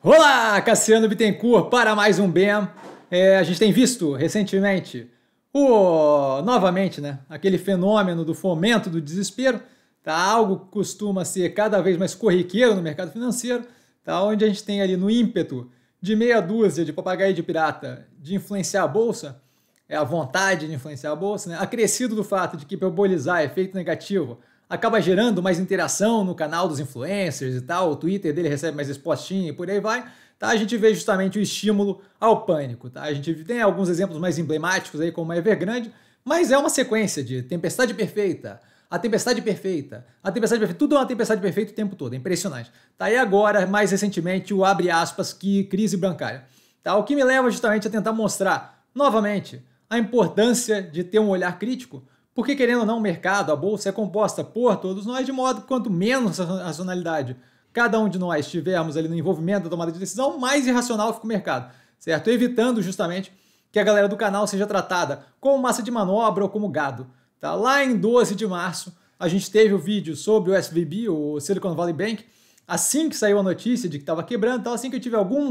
Olá, Cassiano Bittencourt para mais um BEM. É, a gente tem visto recentemente o novamente, né, aquele fenômeno do fomento do desespero, tá? Algo que costuma ser cada vez mais corriqueiro no mercado financeiro, tá? Onde a gente tem ali no ímpeto de meia dúzia de papagaio de pirata de influenciar a bolsa, é a vontade de influenciar a bolsa, né? Acrescido do fato de que para bolizar efeito negativo, acaba gerando mais interação no canal dos influencers e tal, o Twitter dele recebe mais respostinha e por aí vai, tá? A gente vê justamente o estímulo ao pânico, tá? A gente tem alguns exemplos mais emblemáticos aí, como a Evergrande, mas é uma sequência de tempestade perfeita, a tempestade perfeita, a tempestade perfeita, tudo é uma tempestade perfeita o tempo todo, é impressionante. Tá? E agora, mais recentemente, o abre aspas, que crise bancária. Tá? O que me leva justamente a tentar mostrar, novamente, a importância de ter um olhar crítico porque, querendo ou não, o mercado, a bolsa é composta por todos nós, de modo que quanto menos racionalidade cada um de nós tivermos ali no envolvimento da tomada de decisão, mais irracional fica o mercado, certo? Evitando justamente que a galera do canal seja tratada como massa de manobra ou como gado. Tá? Lá em 12 de março, a gente teve o vídeo sobre o SVB, o Silicon Valley Bank. Assim que saiu a notícia de que estava quebrando, tal, então, assim que eu tive algum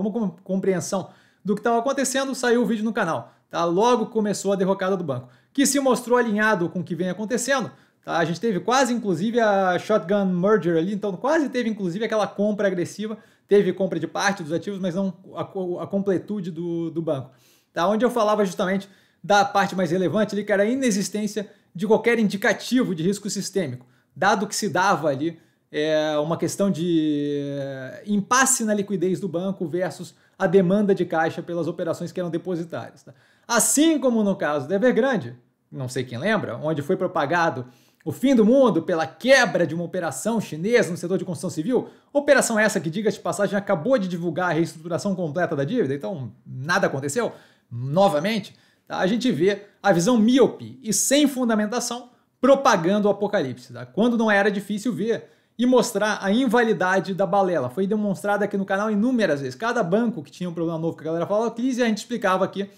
alguma compreensão do que estava acontecendo, saiu o vídeo no canal. Tá? Logo começou a derrocada do banco que se mostrou alinhado com o que vem acontecendo. Tá? A gente teve quase, inclusive, a shotgun merger ali, então quase teve, inclusive, aquela compra agressiva. Teve compra de parte dos ativos, mas não a, a completude do, do banco. Tá? Onde eu falava justamente da parte mais relevante ali, que era a inexistência de qualquer indicativo de risco sistêmico, dado que se dava ali é, uma questão de é, impasse na liquidez do banco versus a demanda de caixa pelas operações que eram depositárias. Tá? Assim como no caso da Evergrande, não sei quem lembra, onde foi propagado o fim do mundo pela quebra de uma operação chinesa no setor de construção civil. Operação essa que, diga-se de passagem, acabou de divulgar a reestruturação completa da dívida, então nada aconteceu. Novamente, tá? a gente vê a visão míope e sem fundamentação propagando o apocalipse. Tá? Quando não era difícil ver e mostrar a invalidade da balela. Foi demonstrado aqui no canal inúmeras vezes. Cada banco que tinha um problema novo que a galera falava crise, a gente explicava aqui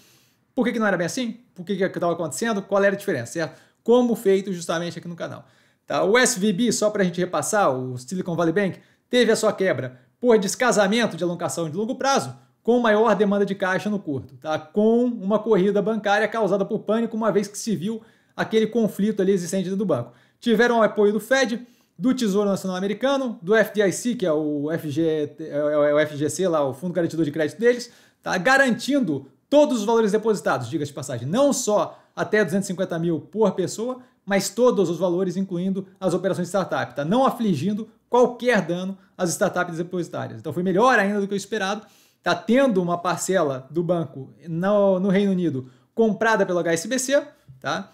por que, que não era bem assim? Por que estava é acontecendo? Qual era a diferença, certo? Como feito justamente aqui no canal. Tá? O SVB, só para a gente repassar, o Silicon Valley Bank, teve a sua quebra por descasamento de alongação de longo prazo com maior demanda de caixa no curto, tá? com uma corrida bancária causada por pânico, uma vez que se viu aquele conflito ali existente dentro do banco. Tiveram o apoio do Fed, do Tesouro Nacional Americano, do FDIC, que é o, FG, é, é, é o FGC, lá, o Fundo Garantidor de Crédito deles, tá? garantindo todos os valores depositados, diga-se de passagem, não só até 250 mil por pessoa, mas todos os valores, incluindo as operações de startup, tá? não afligindo qualquer dano às startups depositárias. Então foi melhor ainda do que o esperado. tá tendo uma parcela do banco no, no Reino Unido comprada pelo HSBC, tá?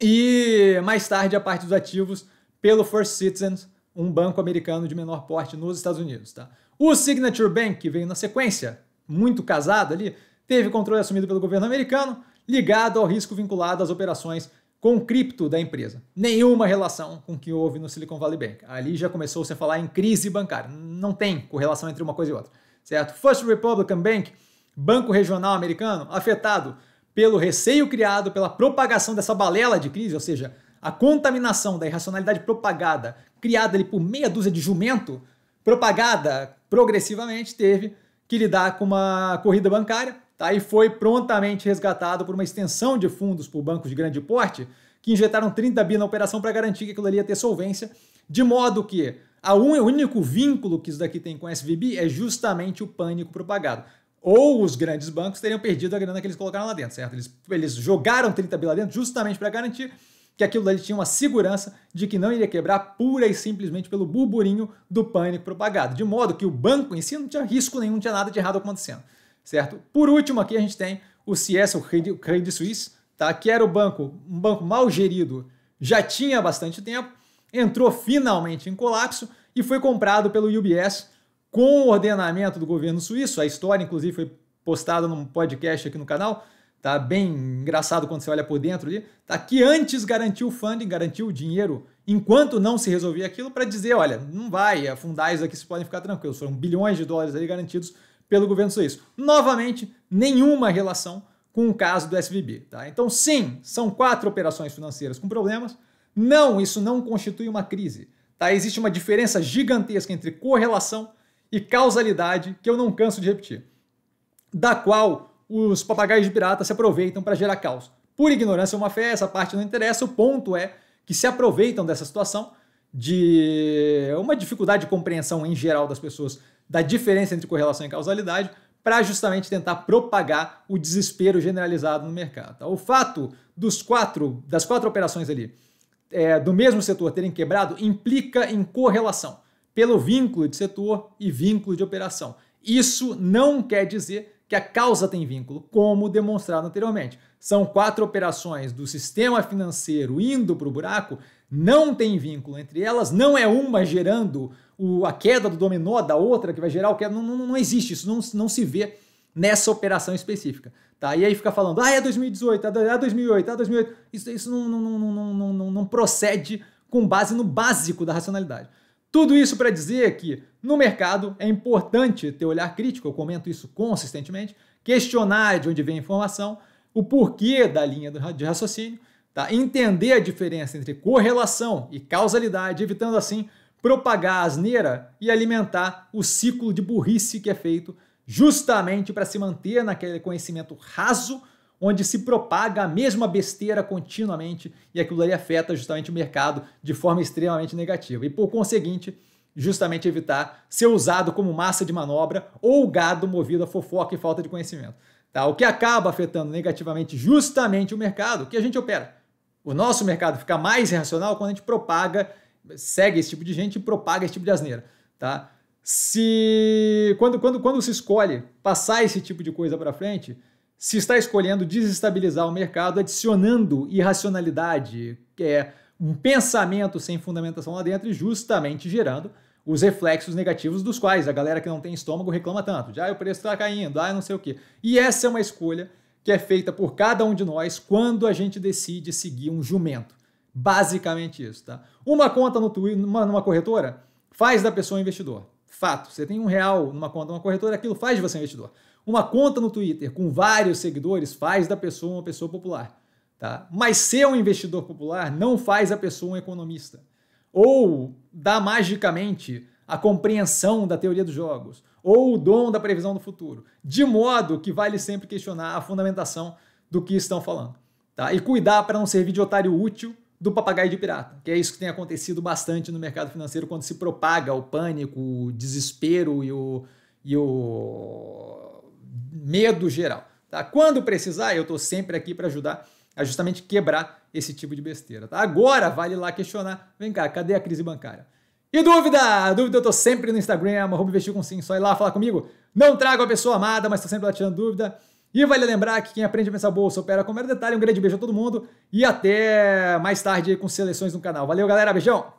e mais tarde a parte dos ativos pelo First Citizens, um banco americano de menor porte nos Estados Unidos. Tá? O Signature Bank, que veio na sequência, muito casado ali, teve controle assumido pelo governo americano, ligado ao risco vinculado às operações com cripto da empresa. Nenhuma relação com o que houve no Silicon Valley Bank. Ali já começou -se a falar em crise bancária. Não tem correlação entre uma coisa e outra, certo? First Republican Bank, banco regional americano, afetado pelo receio criado pela propagação dessa balela de crise, ou seja, a contaminação da irracionalidade propagada, criada ali por meia dúzia de jumento, propagada progressivamente, teve que lidar com uma corrida bancária tá? e foi prontamente resgatado por uma extensão de fundos por bancos de grande porte, que injetaram 30 bi na operação para garantir que aquilo ali ia ter solvência, de modo que un... o único vínculo que isso daqui tem com a SVB é justamente o pânico propagado. Ou os grandes bancos teriam perdido a grana que eles colocaram lá dentro, certo? Eles, eles jogaram 30 bi lá dentro justamente para garantir que aquilo ali tinha uma segurança de que não iria quebrar pura e simplesmente pelo burburinho do pânico propagado. De modo que o banco em si não tinha risco nenhum, não tinha nada de errado acontecendo certo? Por último, aqui a gente tem o CS, o Credit Suisse, tá? que era o banco, um banco mal gerido, já tinha bastante tempo, entrou finalmente em colapso e foi comprado pelo UBS com o ordenamento do governo suíço. A história, inclusive, foi postada num podcast aqui no canal, tá? Bem engraçado quando você olha por dentro ali, tá? Que antes garantiu o funding, garantiu o dinheiro, enquanto não se resolvia aquilo, para dizer, olha, não vai afundar isso aqui, vocês podem ficar tranquilos. Foram bilhões de dólares ali garantidos pelo governo suíço. Novamente, nenhuma relação com o caso do SVB. Tá? Então, sim, são quatro operações financeiras com problemas. Não, isso não constitui uma crise. Tá? Existe uma diferença gigantesca entre correlação e causalidade que eu não canso de repetir, da qual os papagaios de pirata se aproveitam para gerar caos. Por ignorância ou é má fé, essa parte não interessa, o ponto é que se aproveitam dessa situação de uma dificuldade de compreensão em geral das pessoas da diferença entre correlação e causalidade para justamente tentar propagar o desespero generalizado no mercado. Tá? O fato dos quatro, das quatro operações ali é, do mesmo setor terem quebrado implica em correlação pelo vínculo de setor e vínculo de operação. Isso não quer dizer que a causa tem vínculo, como demonstrado anteriormente. São quatro operações do sistema financeiro indo para o buraco não tem vínculo entre elas, não é uma gerando o, a queda do dominó da outra que vai gerar o que não, não, não existe, isso não, não se vê nessa operação específica. Tá? E aí fica falando, ah, é 2018, é 2008, é 2008. É isso, isso não, não, não, não, não, não procede com base no básico da racionalidade. Tudo isso para dizer que no mercado é importante ter olhar crítico, eu comento isso consistentemente, questionar de onde vem a informação, o porquê da linha de raciocínio Tá? Entender a diferença entre correlação e causalidade, evitando assim propagar a asneira e alimentar o ciclo de burrice que é feito justamente para se manter naquele conhecimento raso, onde se propaga a mesma besteira continuamente e aquilo ali afeta justamente o mercado de forma extremamente negativa. E por conseguinte, justamente evitar ser usado como massa de manobra ou gado movido a fofoca e falta de conhecimento. Tá? O que acaba afetando negativamente justamente o mercado que a gente opera. O nosso mercado fica mais irracional quando a gente propaga, segue esse tipo de gente e propaga esse tipo de asneira, tá? Se quando, quando, quando se escolhe passar esse tipo de coisa para frente, se está escolhendo desestabilizar o mercado, adicionando irracionalidade, que é um pensamento sem fundamentação lá dentro e justamente gerando os reflexos negativos dos quais a galera que não tem estômago reclama tanto. Já ah, o preço está caindo, ah, não sei o quê. E essa é uma escolha que é feita por cada um de nós quando a gente decide seguir um jumento. Basicamente isso, tá? Uma conta no Twitter, numa, numa corretora, faz da pessoa um investidor. Fato. Você tem um real numa conta numa corretora, aquilo faz de você um investidor. Uma conta no Twitter com vários seguidores faz da pessoa uma pessoa popular. Tá? Mas ser um investidor popular não faz a pessoa um economista. Ou dá magicamente a compreensão da teoria dos jogos ou o dom da previsão do futuro, de modo que vale sempre questionar a fundamentação do que estão falando. Tá? E cuidar para não servir de otário útil do papagaio de pirata, que é isso que tem acontecido bastante no mercado financeiro quando se propaga o pânico, o desespero e o, e o medo geral. Tá? Quando precisar, eu estou sempre aqui para ajudar a justamente quebrar esse tipo de besteira. Tá? Agora vale lá questionar: vem cá, cadê a crise bancária? E dúvida? Dúvida eu tô sempre no Instagram, arroba investir com sim, só ir lá falar comigo. Não trago a pessoa amada, mas tô sempre lá tirando dúvida. E vale lembrar que quem aprende a pensar bolsa opera com o maior detalhe. Um grande beijo a todo mundo e até mais tarde com seleções no canal. Valeu, galera. Beijão!